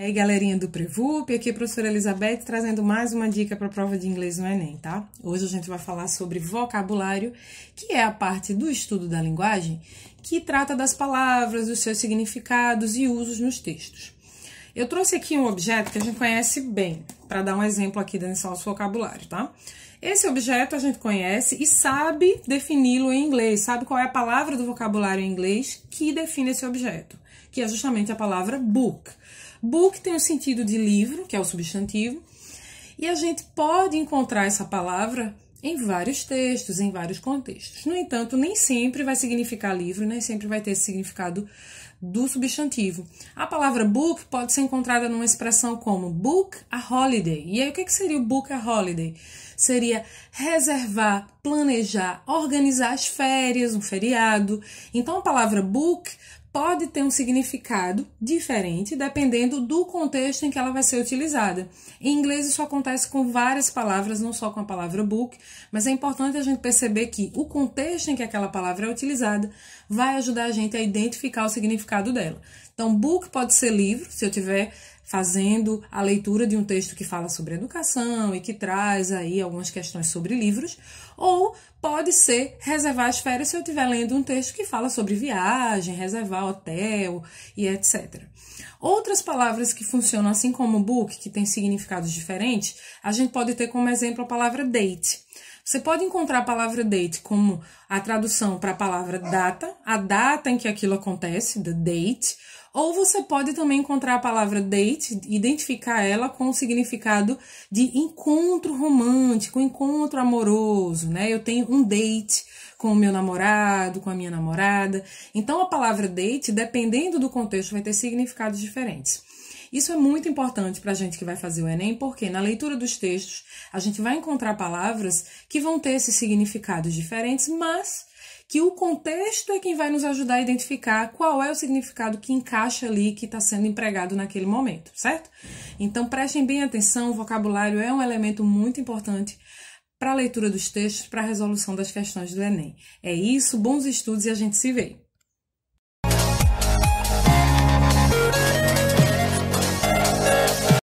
E aí, galerinha do Prevup, aqui é a professora Elizabeth trazendo mais uma dica para a prova de inglês no Enem, tá? Hoje a gente vai falar sobre vocabulário, que é a parte do estudo da linguagem que trata das palavras, dos seus significados e usos nos textos. Eu trouxe aqui um objeto que a gente conhece bem, para dar um exemplo aqui dentro do nosso vocabulário, tá? Esse objeto a gente conhece e sabe defini-lo em inglês, sabe qual é a palavra do vocabulário em inglês que define esse objeto que é justamente a palavra book. Book tem o sentido de livro, que é o substantivo, e a gente pode encontrar essa palavra em vários textos, em vários contextos. No entanto, nem sempre vai significar livro, nem sempre vai ter esse significado do substantivo. A palavra book pode ser encontrada numa expressão como book a holiday. E aí, o que, é que seria o book a holiday? Seria reservar, planejar, organizar as férias, um feriado. Então, a palavra book pode ter um significado diferente dependendo do contexto em que ela vai ser utilizada. Em inglês, isso acontece com várias palavras, não só com a palavra book, mas é importante a gente perceber que o contexto em que aquela palavra é utilizada vai ajudar a gente a identificar o significado dela. Então, book pode ser livro, se eu tiver fazendo a leitura de um texto que fala sobre educação e que traz aí algumas questões sobre livros, ou pode ser reservar as férias se eu estiver lendo um texto que fala sobre viagem, reservar hotel e etc. Outras palavras que funcionam assim como book, que têm significados diferentes, a gente pode ter como exemplo a palavra date. Você pode encontrar a palavra date como a tradução para a palavra data, a data em que aquilo acontece, the date, ou você pode também encontrar a palavra date, identificar ela com o significado de encontro romântico, encontro amoroso, né? Eu tenho um date com o meu namorado, com a minha namorada. Então a palavra date, dependendo do contexto, vai ter significados diferentes. Isso é muito importante para a gente que vai fazer o Enem, porque na leitura dos textos a gente vai encontrar palavras que vão ter esses significados diferentes, mas que o contexto é quem vai nos ajudar a identificar qual é o significado que encaixa ali, que está sendo empregado naquele momento, certo? Então prestem bem atenção, o vocabulário é um elemento muito importante para a leitura dos textos, para a resolução das questões do Enem. É isso, bons estudos e a gente se vê!